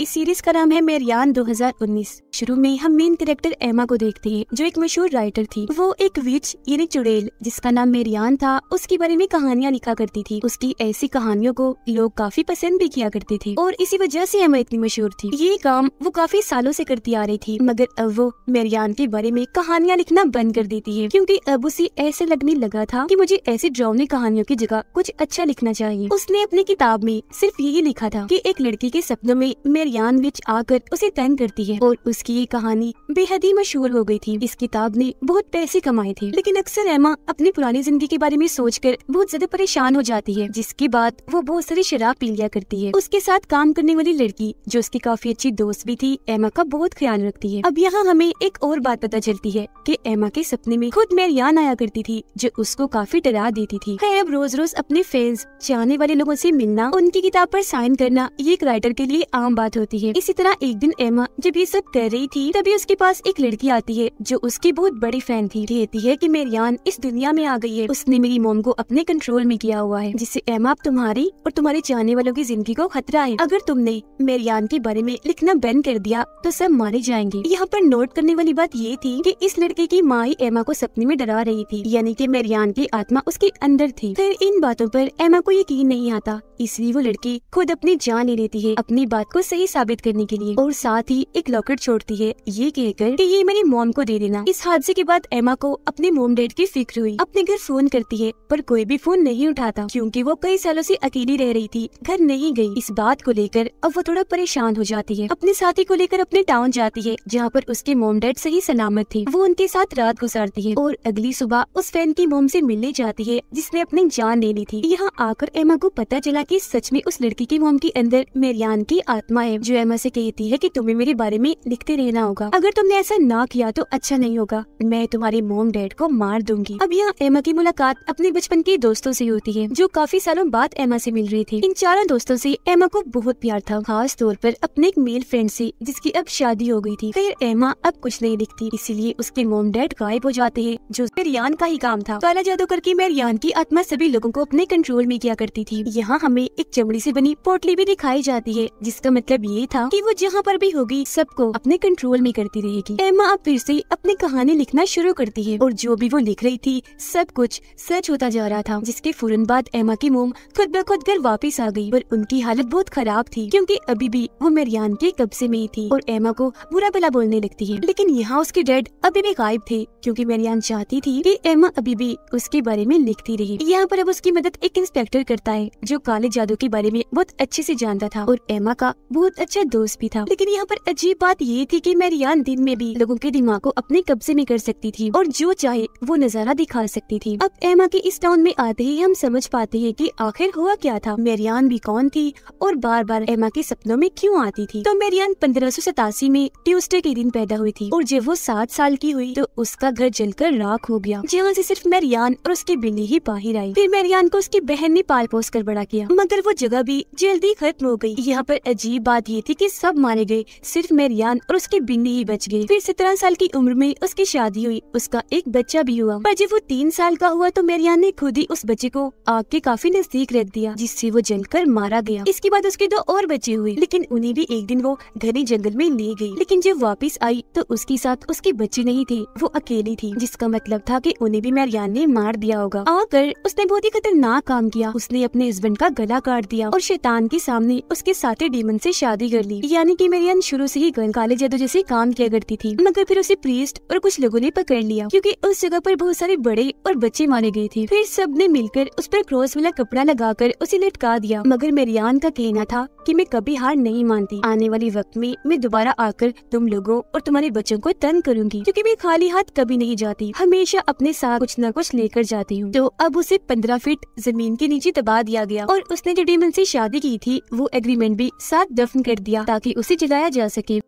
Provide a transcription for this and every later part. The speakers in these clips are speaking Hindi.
इस सीरीज का नाम है मेरियान 2019 शुरू में हम मेन कैरेक्टर एमा को देखते हैं जो एक मशहूर राइटर थी वो एक विच यानी चुड़ैल जिसका नाम मेरियान था उसके बारे में कहानियाँ लिखा करती थी उसकी ऐसी कहानियों को लोग काफी पसंद भी किया करते थे और इसी वजह से एमा इतनी मशहूर थी ये काम वो काफी सालों से करती आ रही थी मगर अब वो मेरियान के बारे में कहानियाँ लिखना बंद कर देती है क्यूँकी अब उसे ऐसे लगने लगा था की मुझे ऐसी ड्रावनी कहानियों की जगह कुछ अच्छा लिखना चाहिए उसने अपनी किताब में सिर्फ यही लिखा था की एक लड़की के सपनों में मेरियान विच आकर उसे तंग करती है और उस इसकी ये कहानी बेहद ही मशहूर हो गई थी इस किताब ने बहुत पैसे कमाए थे लेकिन अक्सर एमा अपनी पुरानी जिंदगी के बारे में सोचकर बहुत ज्यादा परेशान हो जाती है जिसके बाद वो बहुत सारी शराब पी लिया करती है उसके साथ काम करने वाली लड़की जो उसकी काफी अच्छी दोस्त भी थी एमा का बहुत ख्याल रखती है अब यहाँ हमें एक और बात पता चलती है की एमा के सपने में खुद यान आया करती थी जो उसको काफी डरा देती थी अब रोज रोज अपने फैंस चाहने वाले लोगों से मिलना उनकी किताब पर साइन करना ये एक राइटर के लिए आम बात होती है इसी तरह एक दिन एमा जब ये सब कर रही थी तभी उसके पास एक लड़की आती है जो उसकी बहुत बड़ी फैन थी कहती है कि मेरियान इस दुनिया में आ गई है उसने मेरी मोम को अपने कंट्रोल में किया हुआ है जिससे एमा तुम्हारी और तुम्हारे जाने वालों की जिंदगी को खतरा है अगर तुमने मेरियान के बारे में लिखना बैन कर दिया तो सब मारे जाएंगे यहाँ पर नोट करने वाली बात ये थी की इस लड़के की माँ ही एमा को सपने में डरा रही थी यानी मेरी मेरियान की आत्मा उसके अंदर थी फिर इन बातों पर एमा को यकीन नहीं आता इसलिए वो लड़की खुद अपनी जान ले लेती है अपनी बात को सही साबित करने के लिए और साथ ही एक लॉकेट छोड़ करती है ये कहकर कि ये मेरी मोम को दे देना इस हादसे के बाद एमा को अपने मोम डैड की फिक्र हुई अपने घर फोन करती है पर कोई भी फोन नहीं उठाता क्योंकि वो कई सालों से अकेली रह रही थी घर नहीं गई इस बात को लेकर अब वो थोड़ा परेशान हो जाती है अपने साथी को लेकर अपने टाउन जाती है जहाँ पर उसके मोम डैड सही सलामत थे वो उनके साथ रात गुजारती है और अगली सुबह उस फैन की मोम से मिलने जाती है जिसने अपनी जान ले ली थी यहाँ आकर एमा को पता चला की सच में उस लड़की की मोम के अंदर मेरियान की आत्मा है जो एमा से कहती है कि तुम्हें मेरे बारे में लिखते करते रहना होगा अगर तुमने ऐसा ना किया तो अच्छा नहीं होगा मैं तुम्हारे मोम डैड को मार दूंगी अब यहाँ एमा की मुलाकात अपने बचपन के दोस्तों से होती है जो काफी सालों बाद एमा से मिल रही थी इन चारों दोस्तों से एमा को बहुत प्यार था खास तौर पर अपने एक मेल फ्रेंड से जिसकी अब शादी हो गई थी फिर एमा अब कुछ नहीं दिखती इसीलिए उसके मोम डैड गायब हो जाते हैं जो मेरियान का ही काम था काला जादू करके मेरियान की आत्मा सभी लोगों को अपने कंट्रोल में किया करती थी यहाँ हमें एक चमड़ी से बनी पोटली भी दिखाई जाती है जिसका मतलब ये था कि वो जहाँ पर भी होगी सबको अपने कंट्रोल में करती रहेगी एमा अब फिर से अपनी कहानी लिखना शुरू करती है और जो भी वो लिख रही थी सब कुछ सच होता जा रहा था जिसके फौरन बाद एमा की मोम खुद ब खुद घर वापिस आ गई और उनकी हालत बहुत खराब थी क्यूँकी अभी भी वो मेरियान के कब्जे में ही थी और एमा को बुरा भला बोलने लगती है लेकिन यहाँ उसके डैड अभी भी गायब थे क्यूँकी मेरियान चाहती थी की एमा अभी भी उसके बारे में लिखती रही यहाँ पर अब उसकी मदद एक इंस्पेक्टर करता है जो काले जादू के बारे में बहुत अच्छे से जानता था और एमा का बहुत अच्छा दोस्त भी था लेकिन यहाँ पर अजीब बात ये थी थी कि रियान दिन में भी लोगों के दिमाग को अपने कब्जे में कर सकती थी और जो चाहे वो नजारा दिखा सकती थी अब एमा के इस टाउन में आते ही हम समझ पाते हैं कि आखिर हुआ क्या था मेरियान भी कौन थी और बार बार एमा के सपनों में क्यों आती थी तो मेरियान पंद्रह में ट्यूसडे के दिन पैदा हुई थी और जब वो सात साल की हुई तो उसका घर जलकर राख हो गया जहाँ से सिर्फ मेरियान और उसकी बिल्ली ही बाहर आई फिर मेरियान को उसकी बहन ने पाल पोस कर बड़ा किया मगर वो जगह भी जल्दी खत्म हो गयी यहाँ पर अजीब बात ये थी की सब मारे गए सिर्फ मेरियान और उसकी बिंदी ही बच गई फिर सत्रह साल की उम्र में उसकी शादी हुई उसका एक बच्चा भी हुआ पर जब वो तीन साल का हुआ तो मेरियान ने खुद ही उस बच्चे को आग के काफी नजदीक रख दिया जिससे वो जलकर मारा गया इसके बाद उसके दो और बच्चे हुए लेकिन उन्हें भी एक दिन वो घने जंगल में ले गई लेकिन जब वापिस आई तो उसके साथ उसके बच्चे नहीं थे वो अकेली थी जिसका मतलब था की उन्हें भी मेरियान ने मार दिया होगा आकर उसने बहुत ही खतरनाक काम किया उसने अपने हस्बैंड का गला काट दिया और शैतान के सामने उसके साथी डीमन से शादी कर ली यानी कि मेरियान शुरू से ही काले जैसी काम किया करती थी मगर फिर उसे प्रीस्ट और कुछ लोगों ने पकड़ लिया क्योंकि उस जगह पर बहुत सारे बड़े और बच्चे मारे गए थे फिर सब ने मिलकर उस पर क्रॉस वाला कपड़ा लगाकर उसे लटका दिया मगर मेरियान का कहना था कि मैं कभी हार नहीं मानती आने वाले वक्त में मैं दोबारा आकर तुम लोगों और तुम्हारे बच्चों को तंग करूंगी क्योंकि मैं खाली हाथ कभी नहीं जाती हमेशा अपने साथ कुछ न कुछ लेकर जाती हूँ तो अब उसे पंद्रह फीट जमीन के नीचे दबा दिया गया और उसने जो डीमन से शादी की थी वो एग्रीमेंट भी साथ दफन कर दिया ताकि उसे जलाया जा सके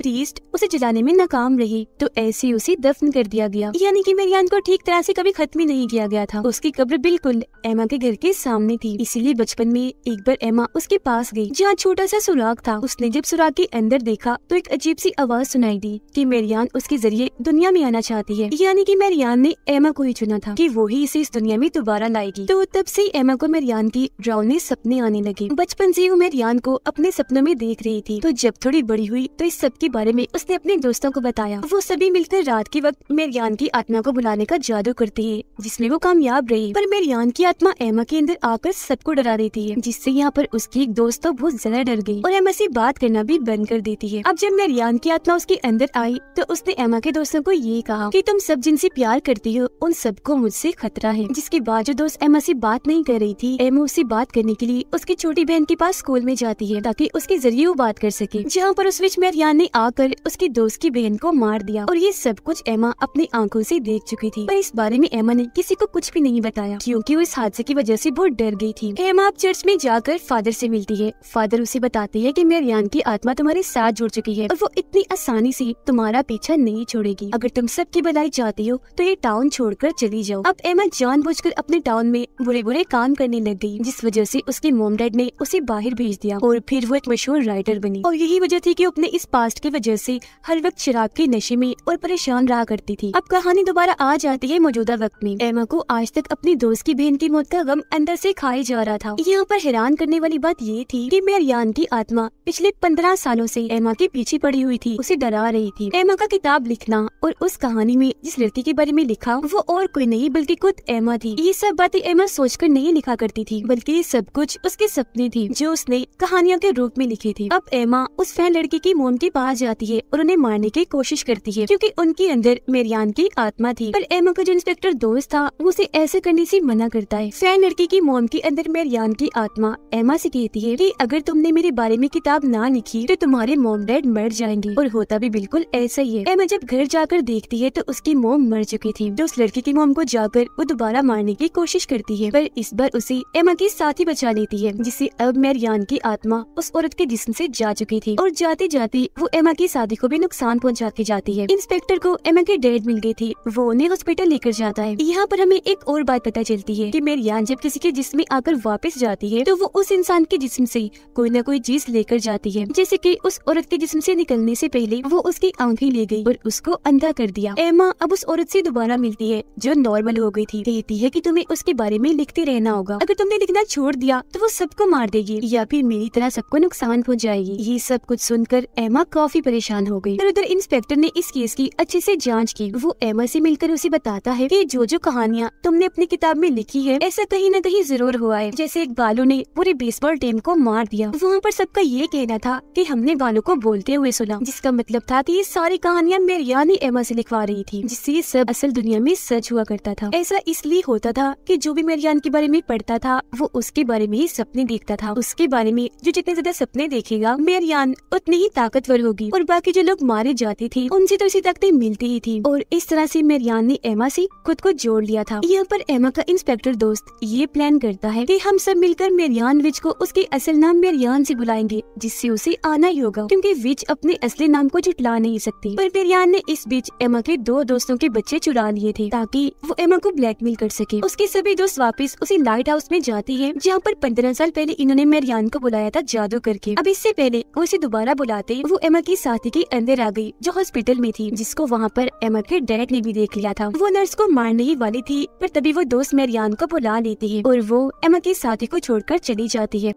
प्रीस्ट उसे जलाने में नाकाम रही तो ऐसे उसे दफन कर दिया गया यानी कि मेरियान को ठीक तरह से कभी खत्म ही नहीं किया गया था उसकी कब्र बिल्कुल एमा के घर के सामने थी इसीलिए बचपन में एक बार एमा उसके पास गई जहाँ छोटा सा सुराग था उसने जब सुराग के अंदर देखा तो एक अजीब सी आवाज सुनाई दी की मेरियान उसके जरिए दुनिया में आना चाहती है यानी की मेरियान ने एमा को ही चुना था की वो ही इसे इस दुनिया में दोबारा लाएगी तो तब से एमा को मेरियान की डरावने सपने आने लगे बचपन से वो मेरियान को अपने सपनों में देख रही थी तो जब थोड़ी बड़ी हुई तो इस सब के बारे में उसने अपने दोस्तों को बताया वो सभी मिलकर रात के वक्त मेरियान की आत्मा को बुलाने का जादू करती है जिसमे वो कामयाब रही पर मेरियान की आत्मा एमा के अंदर आकर सबको डरा देती है जिससे यहाँ पर उसकी एक दोस्त तो बहुत ज्यादा डर गयी और एमा से बात करना भी बंद कर देती है अब जब मेरियान की आत्मा उसके अंदर आई तो उसने एमा के दोस्तों को ये कहा की तुम सब जिनसे प्यार करती हो उन सबको मुझसे खतरा है जिसके बाद जो दोस्त एमा से बात नहीं कर रही थी एमा उससे बात करने के लिए उसकी छोटी बहन के पास स्कूल में जाती है ताकि उसके जरिए वो बात कर सके जहाँ पर उस बीच मेरियान ने आकर उसकी दोस्त की बहन को मार दिया और ये सब कुछ एमा अपनी आंखों से देख चुकी थी पर इस बारे में एमा ने किसी को कुछ भी नहीं बताया क्योंकि वो इस हादसे की वजह से बहुत डर गई थी एमा अब चर्च में जाकर फादर से मिलती है फादर उसे बताती है कि मेरियान की आत्मा तुम्हारे साथ जुड़ चुकी है और वो इतनी आसानी से तुम्हारा पीछा नहीं छोड़ेगी अगर तुम सबकी भलाई चाहती हो तो ये टाउन छोड़कर चली जाओ अब एमा कर अपने टाउन में बुरे बुरे काम करने लग गई जिस वजह से उसके मोमडेड डैड ने उसे बाहर भेज दिया और फिर वो एक मशहूर राइटर बनी और यही वजह थी कि अपने इस पास्ट की वजह से हर वक्त शराब के नशे में और परेशान रहा करती थी अब कहानी दोबारा आ जाती है मौजूदा वक्त में एमा को आज तक अपनी दोस्त की बहन की मौत का गम अंदर से खाई जा रहा था यहाँ पर हैरान करने वाली बात ये थी कि मेरियान की आत्मा पिछले पंद्रह सालों से एमा के पीछे पड़ी हुई थी उसे डरा रही थी एमा का किताब लिखना और उस कहानी में जिस लड़की के बारे में लिखा वो और कोई नहीं बल्कि खुद एमा थी ये सब बातें एमा कर नहीं लिखा करती थी बल्कि ये सब कुछ उसके सपने थी जो उसने कहानियों के रूप में लिखी थी अब एमा उस फैन लड़की की मोम के पास आ जाती है और उन्हें मारने की कोशिश करती है क्योंकि उनके अंदर मेरियान की आत्मा थी पर एमा का जो इंस्पेक्टर दोस्त था वो उसे ऐसे करने से मना करता है फैन लड़की की मोम के अंदर मेरियान की आत्मा एमा से कहती है कि अगर तुमने मेरे बारे में किताब ना लिखी तो तुम्हारे मोम डैड मर जाएंगे और होता भी बिल्कुल ऐसा ही है एमा जब घर जाकर देखती है तो उसकी मोम मर चुकी थी तो उस लड़की की मोम को जाकर वो दोबारा मारने की कोशिश करती है पर इस बार उसे एमा की साथ ही बचा लेती है जिससे अब मेरियान की आत्मा उस औरत के जिसम से जा चुकी थी और जाते जाते वो एमा की शादी को भी नुकसान पहुंचाती जाती है इंस्पेक्टर को एमा की डेड मिल गई थी वो उन्हें हॉस्पिटल लेकर जाता है यहाँ पर हमें एक और बात पता चलती है कि मेरियान जब किसी के जिसम में आकर वापस जाती है तो वो उस इंसान के जिसम से कोई न कोई चीज लेकर जाती है जैसे कि उस औरत के जिसम से निकलने से पहले वो उसकी आंखें ले गई और उसको अंधा कर दिया एमा अब उस औरत से दोबारा मिलती है जो नॉर्मल हो गई थी कहती है कि तुम्हें उसके बारे में लिखते रहना होगा अगर तुमने लिखना छोड़ दिया तो वो सबको मार देगी या फिर मेरी तरह सबको नुकसान पहुँचाएगी ये सब कुछ सुनकर एमा काफी काफी परेशान हो गयी उधर इंस्पेक्टर ने इस केस की अच्छे से जांच की वो एमा से मिलकर उसे बताता है कि जो जो कहानियाँ तुमने अपनी किताब में लिखी है ऐसा कहीं न कहीं जरूर हुआ है जैसे एक बालू ने पूरे बेसबॉल टीम को मार दिया वहाँ पर सबका ये कहना था की हमने बालू को बोलते हुए सुना जिसका मतलब था की ये सारी कहानियाँ मेरी यानी एमा से लिखवा रही थी जिससे सब असल दुनिया में सच हुआ करता था ऐसा इसलिए होता था की जो भी मेरी के बारे में पढ़ता था वो उसके बारे में ही सपने देखता था उसके बारे में जो जितने ज्यादा सपने देखेगा मेरी उतनी ही ताकतवर होगी थी और बाकी जो लोग मारे जाते थे उनसे तो उसी तकते मिलती ही थी और इस तरह से मेरियान ने एमा से खुद को जोड़ लिया था यहाँ पर एमा का इंस्पेक्टर दोस्त ये प्लान करता है कि हम सब मिलकर मेरियान विच को उसके असल नाम मेरियान से बुलाएंगे जिससे उसे आना ही होगा क्योंकि विच अपने असली नाम को जुटला नहीं सकती पर मेरियान ने इस बीच एमा के दो दोस्तों के बच्चे चुरा लिए थे ताकि वो एमा को ब्लैकमेल कर सके उसके सभी दोस्त वापस उसी लाइट हाउस में जाती है जहाँ पर पंद्रह साल पहले इन्होंने मेरियान को बुलाया था जादू करके अब इससे पहले उसे दोबारा बुलाते वो एमा की साथी के अंदर आ गई जो हॉस्पिटल में थी जिसको वहाँ पर एमर के डैड ने भी देख लिया था वो नर्स को मारने ही वाली थी पर तभी वो दोस्त मेरियान को बुला लेती है और वो एमर के साथी को छोड़कर चली जाती है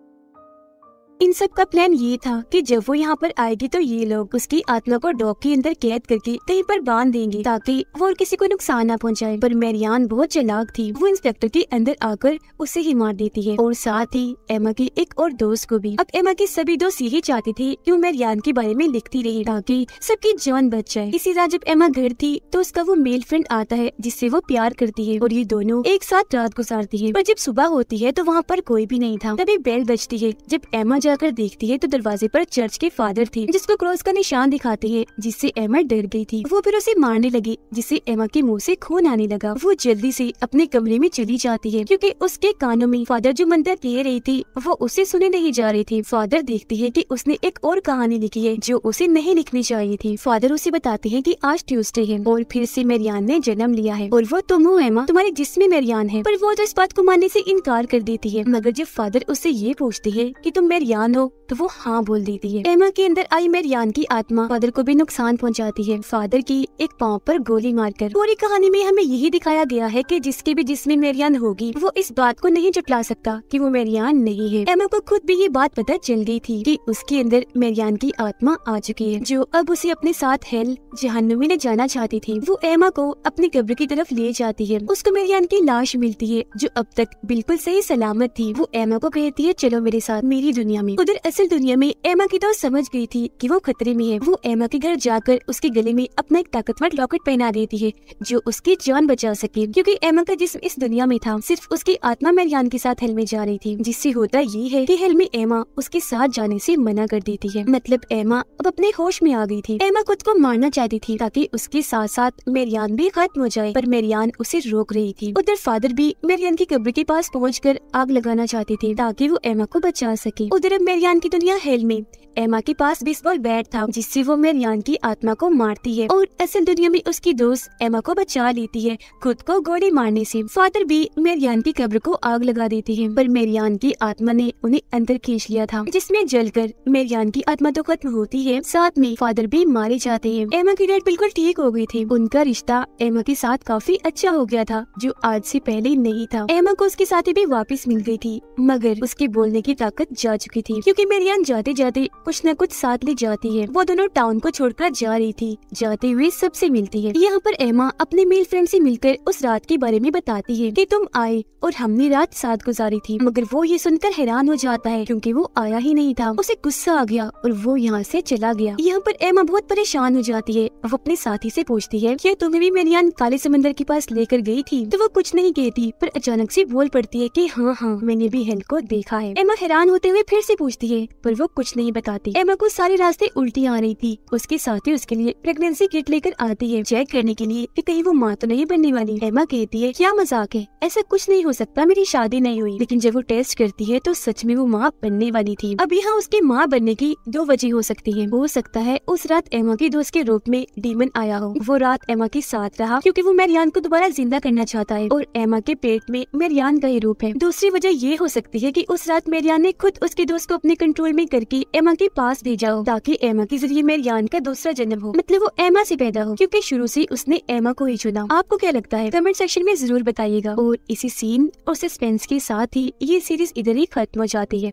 इन सब का प्लान ये था कि जब वो यहाँ पर आएगी तो ये लोग उसकी आत्मा को डॉग के अंदर कैद करके कहीं पर बांध देंगे ताकि वो और किसी को नुकसान न पहुँचाए पर मेरियान बहुत चलाक थी वो इंस्पेक्टर के अंदर आकर उसे ही मार देती है और साथ ही एमा की एक और दोस्त को भी अब एमा के सभी दोस्त यही चाहते थे की मेरियान के बारे में लिखती रही ताकि सबकी जान बच जाए इसी रात जब एमा घर थी तो उसका वो मेल फ्रेंड आता है जिससे वो प्यार करती है और ये दोनों एक साथ रात गुजारती है पर जब सुबह होती है तो वहाँ पर कोई भी नहीं था तभी बेल बजती है जब एमा जाकर देखती है तो दरवाजे पर चर्च के फादर थे जिसको क्रॉस का निशान दिखाती है जिससे एमा डर गई थी वो फिर उसे मारने लगी जिससे एमा के मुंह से खून आने लगा वो जल्दी से अपने कमरे में चली जाती है क्योंकि उसके कानों में फादर जो मंदिर कह रही थी वो उसे सुने नहीं जा रही थी फादर देखती है की उसने एक और कहानी लिखी है जो उसे नहीं लिखनी चाहिए थी फादर उसे बताते है की आज ट्यूजडे है और फिर से मेरियान ने जन्म लिया है और वो तुम हो एमा तुम्हारे जिसमें मेरियान है पर वो तो इस बात को मानने से इनकार कर देती है मगर जब फादर उससे ये पूछती है की तुम मेरी मेरियान हो तो वो हाँ बोल देती है एमा के अंदर आई मेरियान की आत्मा फादर को भी नुकसान पहुंचाती है फादर की एक पाँव पर गोली मारकर पूरी कहानी में हमें यही दिखाया गया है कि जिसके भी जिसमें मेरियान होगी वो इस बात को नहीं जुटला सकता कि वो मेरियान नहीं है एमा को खुद भी ये बात पता चल गई थी कि उसके अंदर मेरियान की आत्मा आ चुकी है जो अब उसे अपने साथ हेल जहनुमी ने जाना चाहती थी वो एमा को अपनी कब्र की तरफ ले जाती है उसको मेरियान की लाश मिलती है जो अब तक बिल्कुल सही सलामत थी वो एमा को कहती है चलो मेरे साथ मेरी दुनिया में उधर असल दुनिया में एमा की तो समझ गई थी कि वो खतरे में है वो एमा के घर जाकर उसके गले में अपना एक ताकतवर लॉकेट पहना देती है जो उसकी जान बचा सके क्योंकि एमा का जिसम इस दुनिया में था सिर्फ उसकी आत्मा मैरियान के साथ हेलमेट जा रही थी जिससे होता ये है की हेलमेट एमा उसके साथ जाने ऐसी मना कर देती है मतलब एमा अब अपने होश में आ गई थी एमा खुद को मारना चाहती थी ताकि उसके साथ साथ मेरियान भी खत्म हो जाए पर मेरियान उसे रोक रही थी उधर फादर भी मेरियान की कब्र के पास पहुँच आग लगाना चाहती थी ताकि वो एमा को बचा सके उधर तरफ मेरियान की दुनिया हेल में एमा के पास बेसबॉल बैट था जिससे वो मेरियान की आत्मा को मारती है और असल दुनिया में उसकी दोस्त एमा को बचा लेती है खुद को गोली मारने से फादर भी मेरियान की कब्र को आग लगा देती है पर मेरियान की आत्मा ने उन्हें अंदर खींच लिया था जिसमें जलकर मेरियान की आत्मा तो खत्म होती है साथ में फादर भी मारे जाते हैं एमा की डेट बिल्कुल ठीक हो गयी थी उनका रिश्ता एमा के साथ काफी अच्छा हो गया था जो आज से पहले नहीं था एमा को उसके साथी भी वापिस मिल गयी थी मगर उसके बोलने की ताकत जा चुकी थी क्योंकि मेरियान जाते जाते कुछ न कुछ साथ ले जाती है वो दोनों टाउन को छोड़कर जा रही थी जाते हुए सबसे मिलती है यहाँ पर एमा अपने मेल फ्रेंड से मिलकर उस रात के बारे में बताती है कि तुम आए और हमने रात साथ गुजारी थी मगर वो ये सुनकर हैरान हो जाता है क्योंकि वो आया ही नहीं था उसे गुस्सा आ गया और वो यहाँ से चला गया यहाँ पर एमा बहुत परेशान हो जाती है वो अपने साथी से पूछती है क्या तुम्हें भी मेरी मेरियान काले समंदर के पास लेकर गयी थी तो वो कुछ नहीं कहती पर अचानक से बोल पड़ती है कि हाँ हाँ मैंने भी हेल को देखा है एमा हैरान होते हुए फिर से से पूछती है पर वो कुछ नहीं बताती एमा को सारे रास्ते उल्टी आ रही थी उसके साथी उसके लिए प्रेगनेंसी किट लेकर आती है चेक करने के लिए कि कहीं वो माँ तो नहीं बनने वाली एमा कहती है क्या मजाक है ऐसा कुछ नहीं हो सकता मेरी शादी नहीं हुई लेकिन जब वो टेस्ट करती है तो सच में वो माँ बनने वाली थी अब यहाँ उसके माँ बनने की दो वजह हो सकती है हो सकता है उस रात एमा के दोस्त के रूप में डीमन आया हो वो रात एमा के साथ रहा क्यूँकी वो मेरियान को दोबारा जिंदा करना चाहता है और एमा के पेट में मेरियान का ही रूप है दूसरी वजह ये हो सकती है की उस रात मेरियान ने खुद उसके दोस्त को अपने कंट्रोल में करके एमा के पास भेजा हो ताकि एमा के जरिए मेरे यान का दूसरा जन्म हो मतलब वो एमा से पैदा हो क्योंकि शुरू से उसने एमा को ही चुना आपको क्या लगता है कमेंट सेक्शन में जरूर बताइएगा और इसी सीन और सस्पेंस के साथ ही ये सीरीज इधर ही खत्म हो जाती है